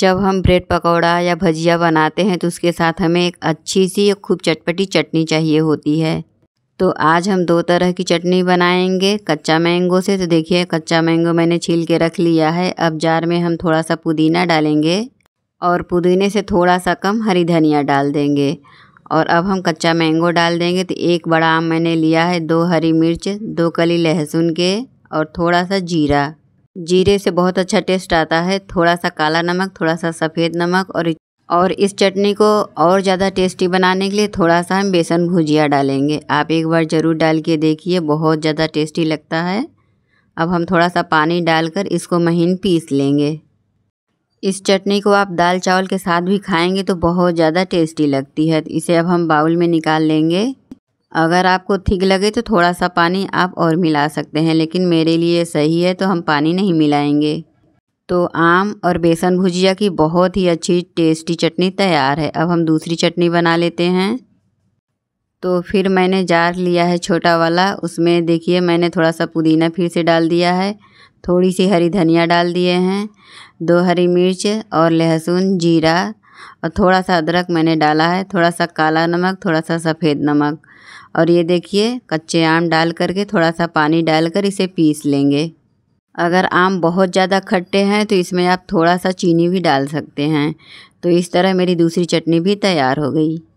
जब हम ब्रेड पकौड़ा या भजिया बनाते हैं तो उसके साथ हमें एक अच्छी सी खूब चटपटी चटनी चाहिए होती है तो आज हम दो तरह की चटनी बनाएंगे कच्चा मैंगो से तो देखिए कच्चा मैंगो मैंने छील के रख लिया है अब जार में हम थोड़ा सा पुदीना डालेंगे और पुदीने से थोड़ा सा कम हरी धनिया डाल देंगे और अब हम कच्चा मैंगो डाल देंगे तो एक बड़ा आम मैंने लिया है दो हरी मिर्च दो कली लहसुन के और थोड़ा सा जीरा जीरे से बहुत अच्छा टेस्ट आता है थोड़ा सा काला नमक थोड़ा सा सफ़ेद नमक और और इस चटनी को और ज़्यादा टेस्टी बनाने के लिए थोड़ा सा हम बेसन भुजिया डालेंगे आप एक बार ज़रूर डाल के देखिए बहुत ज़्यादा टेस्टी लगता है अब हम थोड़ा सा पानी डालकर इसको महीन पीस लेंगे इस चटनी को आप दाल चावल के साथ भी खाएंगे तो बहुत ज़्यादा टेस्टी लगती है इसे अब हम बाउल में निकाल लेंगे अगर आपको ठीक लगे तो थोड़ा सा पानी आप और मिला सकते हैं लेकिन मेरे लिए सही है तो हम पानी नहीं मिलाएंगे तो आम और बेसन भुजिया की बहुत ही अच्छी टेस्टी चटनी तैयार है अब हम दूसरी चटनी बना लेते हैं तो फिर मैंने जार लिया है छोटा वाला उसमें देखिए मैंने थोड़ा सा पुदीना फिर से डाल दिया है थोड़ी सी हरी धनिया डाल दिए हैं दो हरी मिर्च और लहसुन जीरा और थोड़ा सा अदरक मैंने डाला है थोड़ा सा काला नमक थोड़ा सा सफ़ेद नमक और ये देखिए कच्चे आम डाल करके थोड़ा सा पानी डाल कर इसे पीस लेंगे अगर आम बहुत ज़्यादा खट्टे हैं तो इसमें आप थोड़ा सा चीनी भी डाल सकते हैं तो इस तरह मेरी दूसरी चटनी भी तैयार हो गई